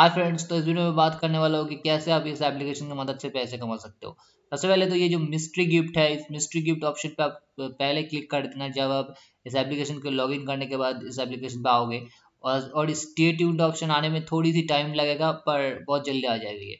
hi friends तो इस video में बात करने वाला हूँ कि कैसे आप इस एप्लीकेशन की मदद से पैसे कमा सकते हो सबसे पहले तो ये जो मिस्ट्री गिफ्ट है इस मिस्ट्री गिफ्ट ऑप्शन पे आप पहले क्लिक कर देना जब आप इस एप्लीकेशन को लॉगिन करने के बाद इस एप्लीकेशन पे आओगे और और स्टे ट्यून्ड ऑप्शन आने में थोड़ी सी टाइम लगेगा पर बहुत जल्दी आ जाएगी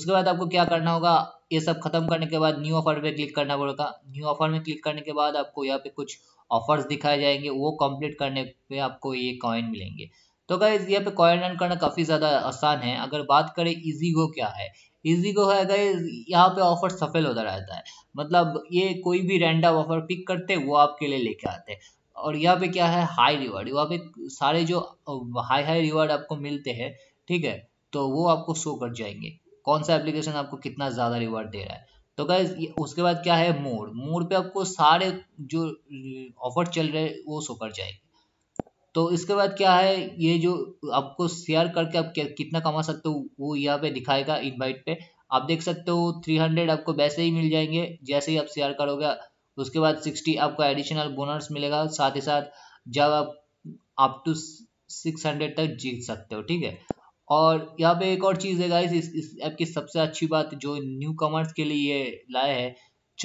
उसके बाद आपको क्या करना होगा ये सब खत्म करने के बाद न्यू ऑफर पे क्लिक करना पड़ेगा न्यू ऑफर में क्लिक करने के बाद आपको यहाँ पे कुछ ऑफर्स दिखाए जाएंगे वो कंप्लीट करने पे आपको ये कॉइन मिलेंगे तो गाइज यहाँ पे कॉइन रन करना काफ़ी ज़्यादा आसान है अगर बात करें इजी गो क्या है इजी गो है गाइज यहाँ पे ऑफर सफल होता रहता है मतलब ये कोई भी रैंडम ऑफर पिक करते वो आपके लिए लेके आते हैं और यहाँ पे क्या है हाई रिवार्ड यहाँ पे सारे जो हाई हाई रिवार्ड आपको मिलते हैं ठीक है तो वो आपको शो कर जाएंगे कौन सा एप्लीकेशन आपको कितना ज़्यादा रिवार्ड दे रहा है तो गाइज उसके बाद क्या है मोड मोड पे आपको सारे जो ऑफर चल रहे वो शो कर जाएंगे तो इसके बाद क्या है ये जो आपको शेयर करके आप कितना कमा सकते हो वो यहाँ पे दिखाएगा इनवाइट पे आप देख सकते हो 300 आपको वैसे ही मिल जाएंगे जैसे ही आप शेयर करोगे उसके बाद 60 आपको एडिशनल बोनस मिलेगा साथ ही साथ जब आप अप टू 600 तक जीत सकते हो ठीक है और यहाँ पे एक और चीज़ है गाइस इस, ऐप की सबसे अच्छी बात जो न्यू कमर्स के लिए ये लाए है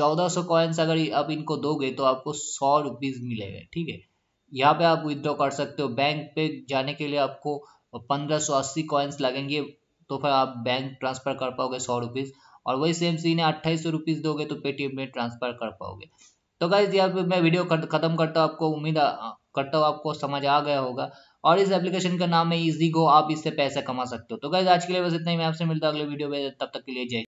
सौ कॉइन्स अगर आप इनको दोगे तो आपको सौ रुपीज़ मिलेगा ठीक है यहाँ पे आप विदड्रॉ कर सकते हो बैंक पे जाने के लिए आपको पंद्रह सौ अस्सी कॉइन्स लगेंगे तो फिर आप बैंक ट्रांसफ़र कर पाओगे सौ रुपीज़ और वही सेम सीन है अट्ठाईस सौ रुपीज़ दोगे तो पेटीएम में ट्रांसफ़र कर पाओगे तो गाइज यहाँ पे मैं वीडियो ख़त्म करता हूँ आपको उम्मीद करता हूँ आपको समझ आ गया होगा और इस एप्लीकेशन का नाम है ईजी गो आप इससे पैसा कमा सकते हो तो गाइज आज के लिए बस इतना ही मैं आपसे मिलता हूँ अगले वीडियो में तब तक के लिए जय